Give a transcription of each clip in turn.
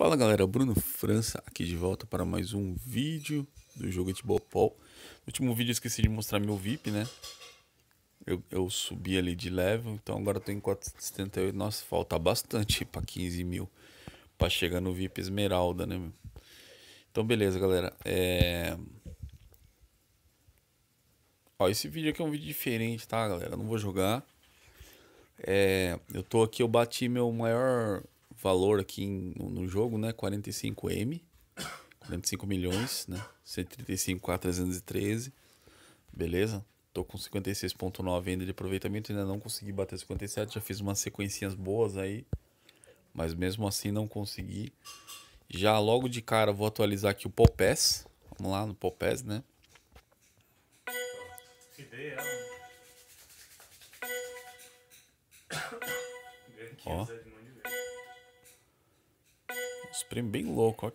Fala galera, Bruno França aqui de volta para mais um vídeo do jogo de Bopol. No último vídeo eu esqueci de mostrar meu VIP, né? Eu, eu subi ali de level, então agora eu tô em 478. Nossa, falta bastante para 15 mil para chegar no VIP Esmeralda, né? Meu? Então beleza, galera. É... Ó, esse vídeo aqui é um vídeo diferente, tá, galera? Eu não vou jogar. É... Eu tô aqui, eu bati meu maior valor aqui no, no jogo, né? 45M, 45 milhões, né? 135,413, Beleza? Tô com 56.9 ainda de aproveitamento, ainda não consegui bater 57, já fiz umas sequencinhas boas aí, mas mesmo assim não consegui. Já logo de cara vou atualizar aqui o Popes. Vamos lá no Popes, né? ideia. Né? Ó. Os bem louco, ó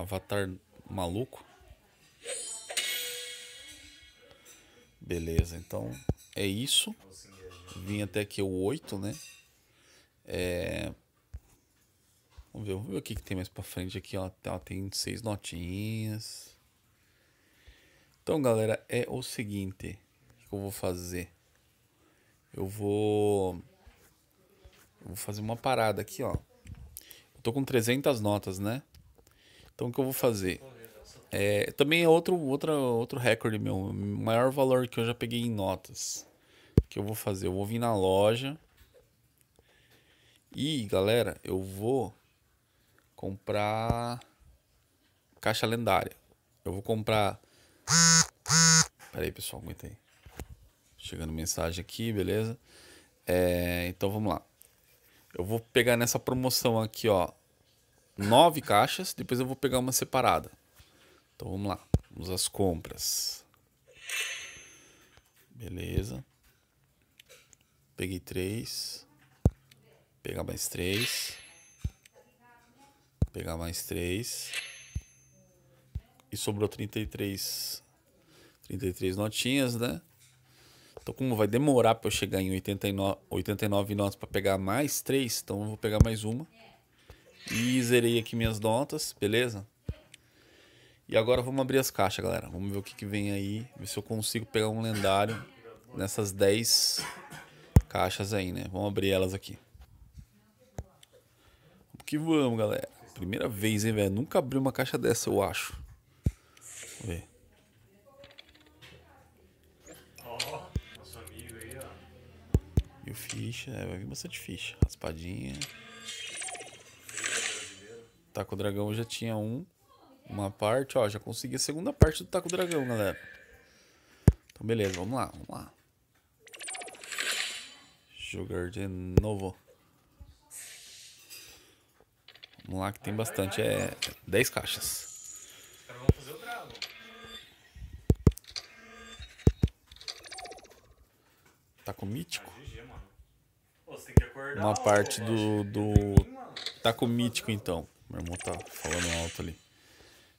avatar maluco. Beleza, então é isso. Vim até aqui o 8, né? É... Vamos ver, vamos ver o que, que tem mais pra frente aqui. Ó. Ela tá, tem seis notinhas. Então, galera, é o seguinte. O que eu vou fazer? Eu vou... Eu vou fazer uma parada aqui, ó. Tô com 300 notas, né? Então o que eu vou fazer? É, também é outro, outro, outro recorde meu. Maior valor que eu já peguei em notas. O que eu vou fazer? Eu vou vir na loja. E, galera, eu vou comprar caixa lendária. Eu vou comprar. Pera aí, pessoal, aguenta aí. Chegando mensagem aqui, beleza? É, então vamos lá. Eu vou pegar nessa promoção aqui, ó, nove caixas, depois eu vou pegar uma separada. Então vamos lá, vamos às compras. Beleza. Peguei três. Pegar mais três. Pegar mais três. E sobrou 33. 33 notinhas, né? Então, como vai demorar para eu chegar em 89, 89 notas para pegar mais três, então eu vou pegar mais uma. E zerei aqui minhas notas, beleza? E agora vamos abrir as caixas, galera. Vamos ver o que, que vem aí. Ver se eu consigo pegar um lendário nessas 10 caixas aí, né? Vamos abrir elas aqui. Vamos que vamos, galera. Primeira vez, hein, velho? Nunca abri uma caixa dessa, eu acho. Vamos ver. Veio ficha, é, vai vir bastante ficha. Raspadinha. Taco Dragão já tinha um. Uma parte, ó, já consegui a segunda parte do Taco Dragão, galera. Então, beleza, vamos lá, vamos lá. Jogar de novo. Vamos lá que tem bastante, é 10 caixas. Tá com mítico? uma parte do, do taco mítico, então. Meu irmão tá falando alto ali.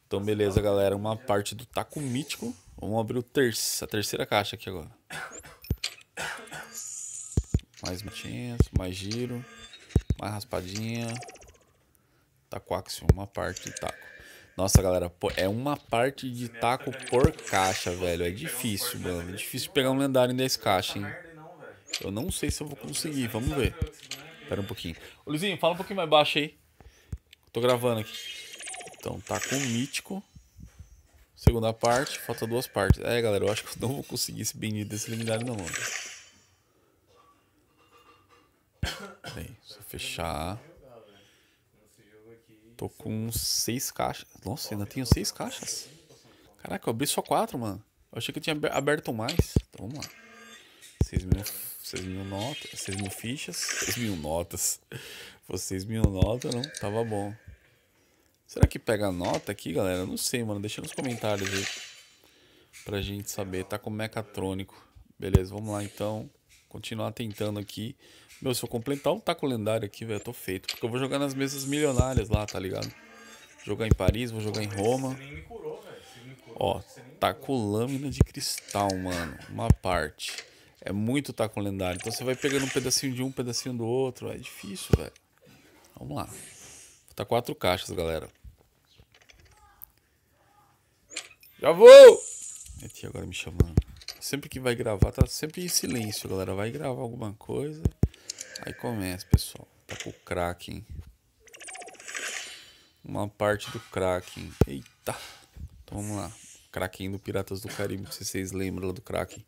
Então, beleza, galera. Uma parte do taco mítico. Vamos abrir o terço, a terceira caixa aqui agora. Mais matinhas, mais giro, mais raspadinha. Taco Axiom, uma parte de taco. Nossa, galera, é uma parte de taco por caixa, velho. É difícil, mano. É difícil pegar um lendário em 10 caixas, hein? Eu não sei se eu vou conseguir, vamos ver. Espera um pouquinho. Ô, Luizinho, fala um pouquinho mais baixo aí. Tô gravando aqui. Então, tá com o mítico. Segunda parte, falta duas partes. É, galera, eu acho que eu não vou conseguir esse bendito desse liminário não, mano. Bem, só fechar. Tô com seis caixas. Nossa, ainda tenho seis caixas? Caraca, eu abri só quatro, mano. Eu achei que eu tinha aberto mais. Então vamos lá. Seis minutos. 6 mil notas, 6 mil fichas, 6 mil notas. vocês mil notas, não? Tava bom. Será que pega nota aqui, galera? não sei, mano. Deixa nos comentários aí. Pra gente saber. Tá com mecatrônico. Beleza, vamos lá então. Continuar tentando aqui. Meu, se eu completar o taco tá lendário aqui, velho, eu tô feito. Porque eu vou jogar nas mesas milionárias lá, tá ligado? Jogar em Paris, vou jogar em Roma. Ó, tá com lâmina de cristal, mano. Uma parte. É muito tá com lendário. Então você vai pegando um pedacinho de um, um pedacinho do outro. É difícil, velho. Vamos lá. Tá quatro caixas, galera. Já vou! aqui agora me chamando. Sempre que vai gravar, tá sempre em silêncio, galera. Vai gravar alguma coisa. Aí começa, pessoal. Tá com o Kraken. Uma parte do Kraken. Eita! Então vamos lá. Kraken do Piratas do Caribe, se vocês lembram do Kraken.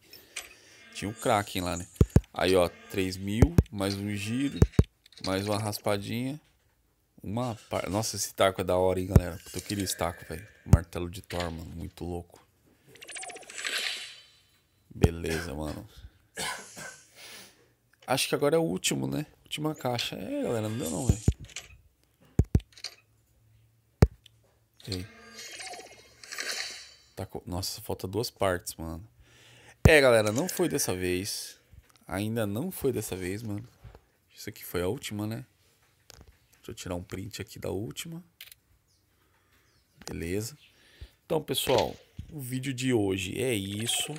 Tinha o um Kraken lá, né? Aí, ó, 3 mil, mais um giro, mais uma raspadinha. Uma par... Nossa, esse taco é da hora, hein, galera. Puta, eu queria esse taco, velho. Martelo de Thor, mano. Muito louco. Beleza, mano. Acho que agora é o último, né? Última caixa. É, galera, não deu não, velho. Tá co... Nossa, falta duas partes, mano. É, galera, não foi dessa vez. Ainda não foi dessa vez, mano. Isso aqui foi a última, né? Deixa eu tirar um print aqui da última. Beleza. Então, pessoal, o vídeo de hoje é isso.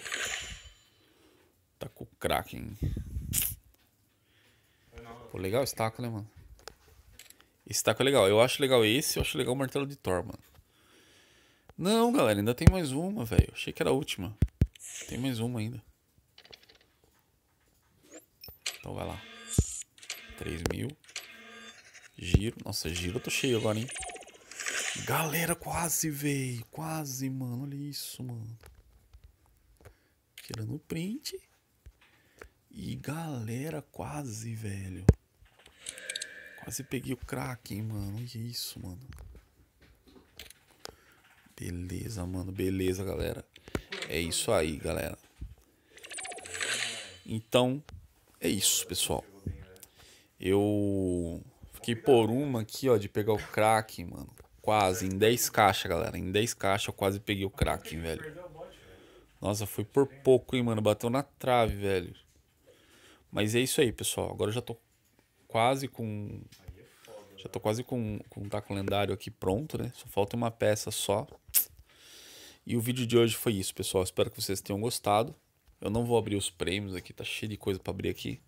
Tá com o Kraken. Pô, legal esse taco, né, mano? Esse taco é legal. Eu acho legal esse, eu acho legal o martelo de Thor, mano. Não, galera, ainda tem mais uma, velho. Achei que era a última. Tem mais uma ainda. Então vai lá. 3 mil. Giro. Nossa, giro eu tá tô cheio agora, hein? Galera, quase, veio, Quase, mano. Olha isso, mano. Tirando o print. E galera, quase, velho. Quase peguei o crack, hein, mano. Olha isso, mano. Beleza, mano. Beleza, galera. É isso aí, galera. Então, é isso, pessoal. Eu fiquei por uma aqui, ó, de pegar o crack, mano. Quase, em 10 caixas, galera. Em 10 caixas eu quase peguei o crack, velho. Nossa, foi por pouco, hein, mano. Bateu na trave, velho. Mas é isso aí, pessoal. Agora eu já tô quase com. Já tô quase com, com um tá taco lendário aqui pronto, né? Só falta uma peça só. E o vídeo de hoje foi isso, pessoal. Espero que vocês tenham gostado. Eu não vou abrir os prêmios aqui, tá cheio de coisa para abrir aqui.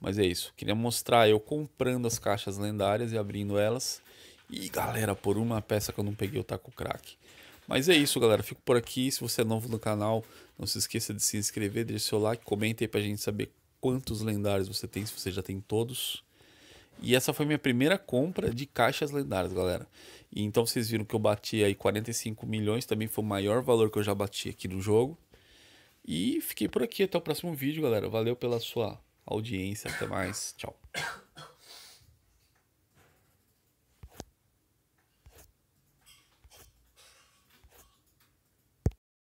Mas é isso. Queria mostrar eu comprando as caixas lendárias e abrindo elas. E galera, por uma peça que eu não peguei, eu tá com craque. Mas é isso, galera. Fico por aqui. Se você é novo no canal, não se esqueça de se inscrever, deixe seu like, comente aí pra gente saber quantos lendários você tem, se você já tem todos. E essa foi minha primeira compra de caixas lendárias, galera. E então vocês viram que eu bati aí 45 milhões, também foi o maior valor que eu já bati aqui no jogo. E fiquei por aqui, até o próximo vídeo, galera. Valeu pela sua audiência, até mais, tchau.